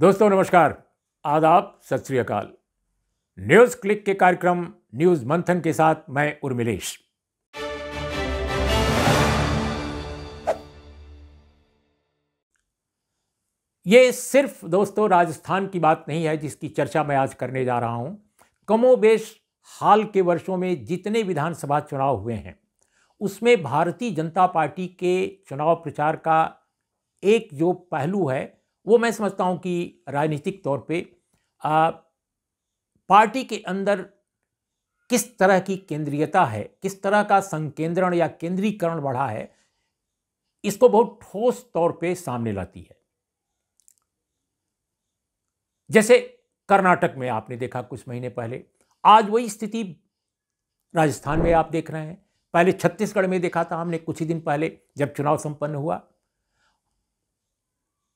दोस्तों नमस्कार आदाब सत श्री अकाल न्यूज़ क्लिक के कार्यक्रम न्यूज़ मंथन के साथ मैं उर्मिलेश ये सिर्फ दोस्तों राजस्थान की बात नहीं है जिसकी चर्चा मैं आज करने जा रहा हूं कमोबेश हाल के वर्षों में जितने विधानसभा चुनाव हुए हैं उसमें भारतीय जनता पार्टी के चुनाव प्रचार का एक जो पहलू है वो मैं समझता हूँ कि राजनीतिक तौर पे आ, पार्टी के अंदर किस तरह की केंद्रीयता है किस तरह का संकेंद्रण या केंद्रीकरण बढ़ा है इसको बहुत ठोस तौर पे सामने लाती है जैसे कर्नाटक में आपने देखा कुछ महीने पहले आज वही स्थिति राजस्थान में आप देख रहे हैं पहले छत्तीसगढ़ में देखा था हमने कुछ ही दिन पहले जब चुनाव संपन्न हुआ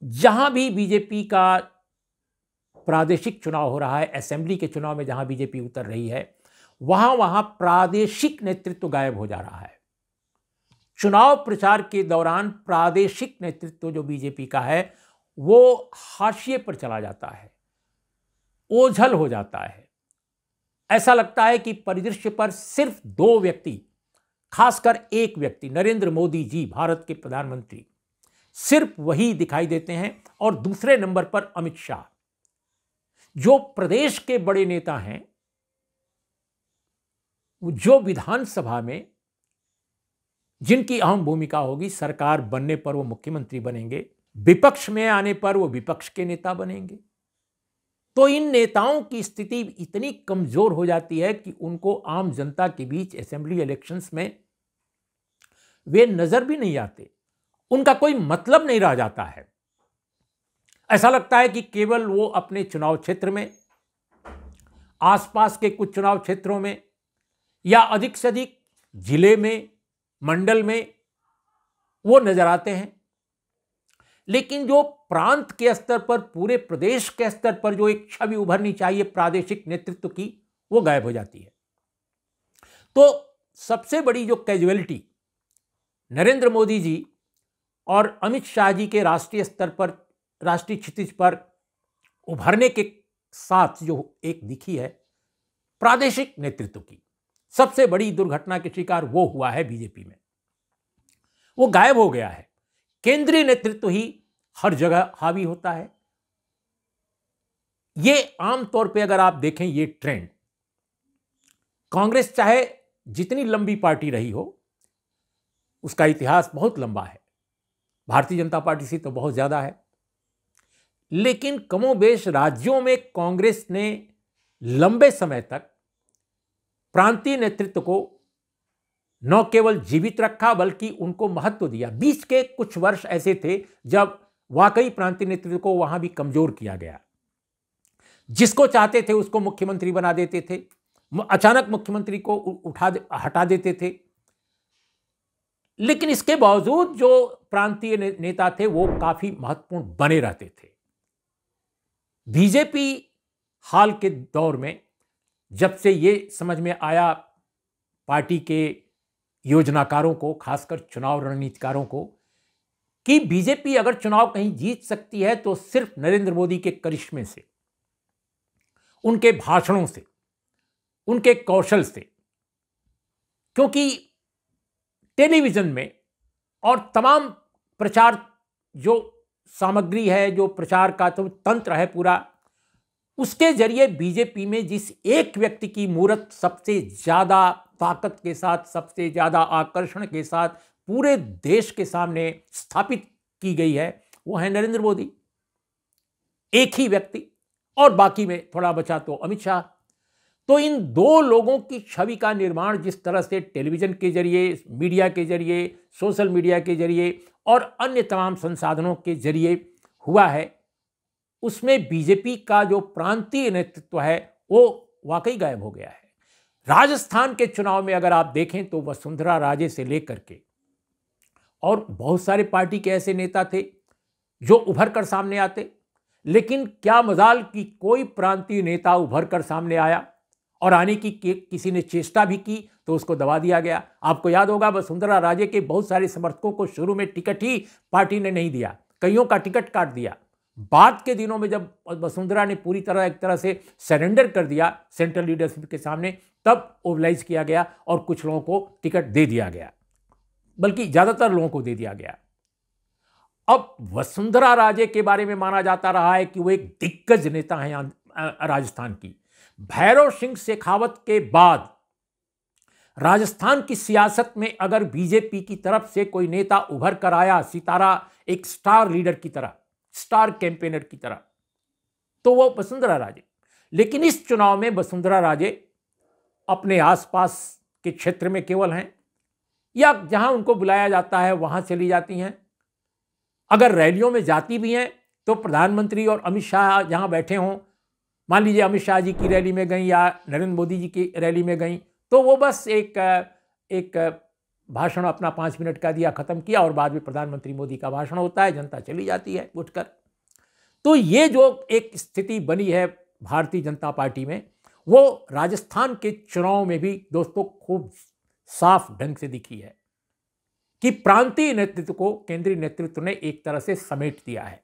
जहां भी बीजेपी का प्रादेशिक चुनाव हो रहा है असेंबली के चुनाव में जहां बीजेपी उतर रही है वहां वहां प्रादेशिक नेतृत्व गायब हो जा रहा है चुनाव प्रचार के दौरान प्रादेशिक नेतृत्व जो बीजेपी का है वो हाशिए पर चला जाता है ओझल हो जाता है ऐसा लगता है कि परिदृश्य पर सिर्फ दो व्यक्ति खासकर एक व्यक्ति नरेंद्र मोदी जी भारत के प्रधानमंत्री सिर्फ वही दिखाई देते हैं और दूसरे नंबर पर अमित शाह जो प्रदेश के बड़े नेता हैं जो विधानसभा में जिनकी अहम भूमिका होगी सरकार बनने पर वो मुख्यमंत्री बनेंगे विपक्ष में आने पर वो विपक्ष के नेता बनेंगे तो इन नेताओं की स्थिति इतनी कमजोर हो जाती है कि उनको आम जनता के बीच असेंबली इलेक्शंस में वे नजर भी नहीं आते उनका कोई मतलब नहीं रह जाता है ऐसा लगता है कि केवल वो अपने चुनाव क्षेत्र में आसपास के कुछ चुनाव क्षेत्रों में या अधिक से अधिक जिले में मंडल में वो नजर आते हैं लेकिन जो प्रांत के स्तर पर पूरे प्रदेश के स्तर पर जो एक छवि उभरनी चाहिए प्रादेशिक नेतृत्व की वो गायब हो जाती है तो सबसे बड़ी जो कैजुअलिटी नरेंद्र मोदी जी और अमित शाह जी के राष्ट्रीय स्तर पर राष्ट्रीय क्षितिज पर उभरने के साथ जो एक दिखी है प्रादेशिक नेतृत्व की सबसे बड़ी दुर्घटना के शिकार वो हुआ है बीजेपी में वो गायब हो गया है केंद्रीय नेतृत्व ही हर जगह हावी होता है ये आमतौर पे अगर आप देखें ये ट्रेंड कांग्रेस चाहे जितनी लंबी पार्टी रही हो उसका इतिहास बहुत लंबा है भारतीय जनता पार्टी से तो बहुत ज़्यादा है लेकिन कमोबेश राज्यों में कांग्रेस ने लंबे समय तक प्रांतीय नेतृत्व को न केवल जीवित रखा बल्कि उनको महत्व दिया बीच के कुछ वर्ष ऐसे थे जब वाकई प्रांतीय नेतृत्व को वहां भी कमजोर किया गया जिसको चाहते थे उसको मुख्यमंत्री बना देते थे अचानक मुख्यमंत्री को उठा हटा देते थे लेकिन इसके बावजूद जो प्रांतीय नेता थे वो काफी महत्वपूर्ण बने रहते थे बीजेपी हाल के दौर में जब से ये समझ में आया पार्टी के योजनाकारों को खासकर चुनाव रणनीतिकारों को कि बीजेपी अगर चुनाव कहीं जीत सकती है तो सिर्फ नरेंद्र मोदी के करिश्मे से उनके भाषणों से उनके कौशल से क्योंकि टेलीविज़न में और तमाम प्रचार जो सामग्री है जो प्रचार का तो तंत्र है पूरा उसके जरिए बीजेपी में जिस एक व्यक्ति की मूर्त सबसे ज़्यादा ताकत के साथ सबसे ज़्यादा आकर्षण के साथ पूरे देश के सामने स्थापित की गई है वो है नरेंद्र मोदी एक ही व्यक्ति और बाकी में थोड़ा बचा तो अमित शाह तो इन दो लोगों की छवि का निर्माण जिस तरह से टेलीविज़न के जरिए मीडिया के जरिए सोशल मीडिया के जरिए और अन्य तमाम संसाधनों के जरिए हुआ है उसमें बीजेपी का जो प्रांतीय नेतृत्व है वो वाकई गायब हो गया है राजस्थान के चुनाव में अगर आप देखें तो वसुंधरा राजे से लेकर के और बहुत सारे पार्टी के ऐसे नेता थे जो उभर कर सामने आते लेकिन क्या मजाल की कोई प्रांतीय नेता उभर कर सामने आया और आने की किसी ने चेष्टा भी की तो उसको दबा दिया गया आपको याद होगा वसुंधरा राजे के बहुत सारे समर्थकों को शुरू में टिकट ही पार्टी ने नहीं दिया कईयों का टिकट काट दिया बाद के दिनों में जब वसुंधरा ने पूरी तरह एक तरह से सरेंडर कर दिया सेंट्रल लीडरशिप के सामने तब ओबलाइज किया गया और कुछ लोगों को टिकट दे दिया गया बल्कि ज़्यादातर लोगों को दे दिया गया अब वसुंधरा राजे के बारे में माना जाता रहा है कि वो एक दिग्गज नेता है राजस्थान की भैरव सिंह शेखावत के बाद राजस्थान की सियासत में अगर बीजेपी की तरफ से कोई नेता उभर कर आया सितारा एक स्टार लीडर की तरह स्टार कैंपेनर की तरह तो वो वसुंधरा राजे लेकिन इस चुनाव में वसुंधरा राजे अपने आसपास के क्षेत्र में केवल हैं या जहां उनको बुलाया जाता है वहां चली जाती हैं अगर रैलियों में जाती भी हैं तो प्रधानमंत्री और अमित शाह जहां बैठे हों मान लीजिए अमित शाह जी की रैली में गई या नरेंद्र मोदी जी की रैली में गई तो वो बस एक एक भाषण अपना पाँच मिनट का दिया ख़त्म किया और बाद में प्रधानमंत्री मोदी का भाषण होता है जनता चली जाती है उठकर तो ये जो एक स्थिति बनी है भारतीय जनता पार्टी में वो राजस्थान के चुनाव में भी दोस्तों खूब साफ ढंग से दिखी है कि प्रांतीय नेतृत्व को केंद्रीय नेतृत्व ने एक तरह से समेट दिया है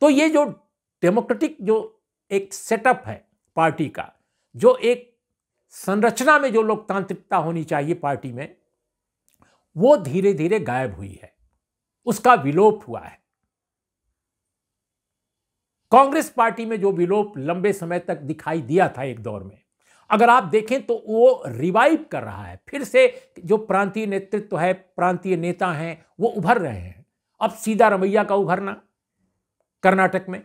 तो ये जो डेमोक्रेटिक जो एक सेटअप है पार्टी का जो एक संरचना में जो लोकतांत्रिकता होनी चाहिए पार्टी में वो धीरे धीरे गायब हुई है उसका विलोप हुआ है कांग्रेस पार्टी में जो विलोप लंबे समय तक दिखाई दिया था एक दौर में अगर आप देखें तो वो रिवाइव कर रहा है फिर से जो प्रांतीय नेतृत्व है प्रांतीय नेता हैं वो उभर रहे हैं अब सीधा रमैया का उभरना कर्नाटक में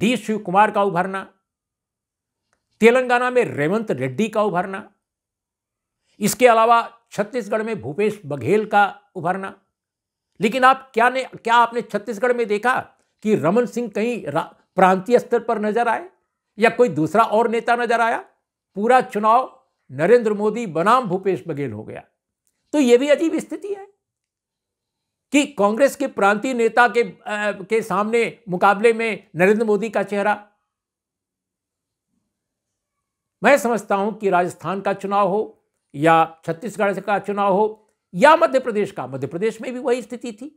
डी शिव कुमार का उभरना तेलंगाना में रेवंत रेड्डी का उभरना इसके अलावा छत्तीसगढ़ में भूपेश बघेल का उभरना लेकिन आप क्या ने क्या आपने छत्तीसगढ़ में देखा कि रमन सिंह कहीं प्रांतीय स्तर पर नजर आए या कोई दूसरा और नेता नजर आया पूरा चुनाव नरेंद्र मोदी बनाम भूपेश बघेल हो गया तो यह भी अजीब स्थिति है कि कांग्रेस के प्रांतीय नेता के आ, के सामने मुकाबले में नरेंद्र मोदी का चेहरा मैं समझता हूं कि राजस्थान का चुनाव हो या छत्तीसगढ़ का चुनाव हो या मध्य प्रदेश का मध्य प्रदेश में भी वही स्थिति थी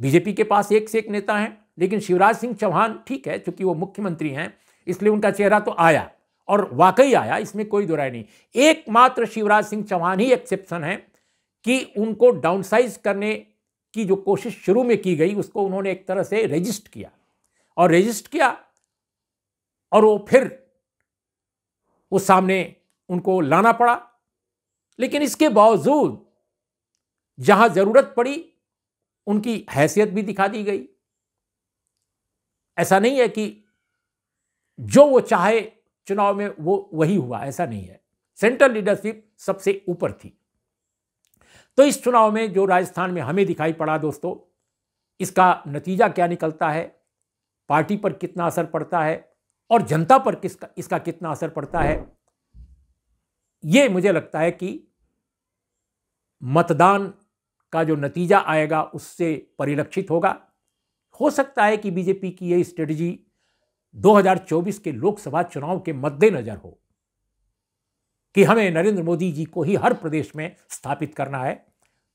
बीजेपी के पास एक से एक नेता हैं लेकिन शिवराज सिंह चौहान ठीक है चूंकि वो मुख्यमंत्री हैं इसलिए उनका चेहरा तो आया और वाकई आया इसमें कोई दो राय नहीं एकमात्र शिवराज सिंह चौहान ही एक्सेप्शन है कि उनको डाउनसाइज करने की जो कोशिश शुरू में की गई उसको उन्होंने एक तरह से रजिस्ट किया और रजिस्ट किया और वो फिर वो सामने उनको लाना पड़ा लेकिन इसके बावजूद जहां जरूरत पड़ी उनकी हैसियत भी दिखा दी गई ऐसा नहीं है कि जो वो चाहे चुनाव में वो वही हुआ ऐसा नहीं है सेंट्रल लीडरशिप सबसे ऊपर थी तो इस चुनाव में जो राजस्थान में हमें दिखाई पड़ा दोस्तों इसका नतीजा क्या निकलता है पार्टी पर कितना असर पड़ता है और जनता पर किसका इसका कितना असर पड़ता है ये मुझे लगता है कि मतदान का जो नतीजा आएगा उससे परिलक्षित होगा हो सकता है कि बीजेपी की ये स्ट्रेटजी 2024 के लोकसभा चुनाव के मद्देनज़र हो कि हमें नरेंद्र मोदी जी को ही हर प्रदेश में स्थापित करना है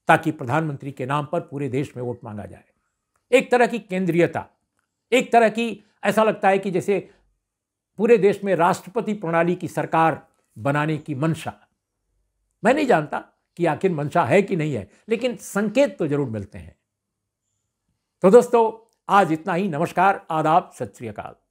ताकि प्रधानमंत्री के नाम पर पूरे देश में वोट मांगा जाए एक तरह की केंद्रीयता एक तरह की ऐसा लगता है कि जैसे पूरे देश में राष्ट्रपति प्रणाली की सरकार बनाने की मंशा मैं नहीं जानता कि आखिर मंशा है कि नहीं है लेकिन संकेत तो जरूर मिलते हैं तो दोस्तों आज इतना ही नमस्कार आदाब सत श्रीकाल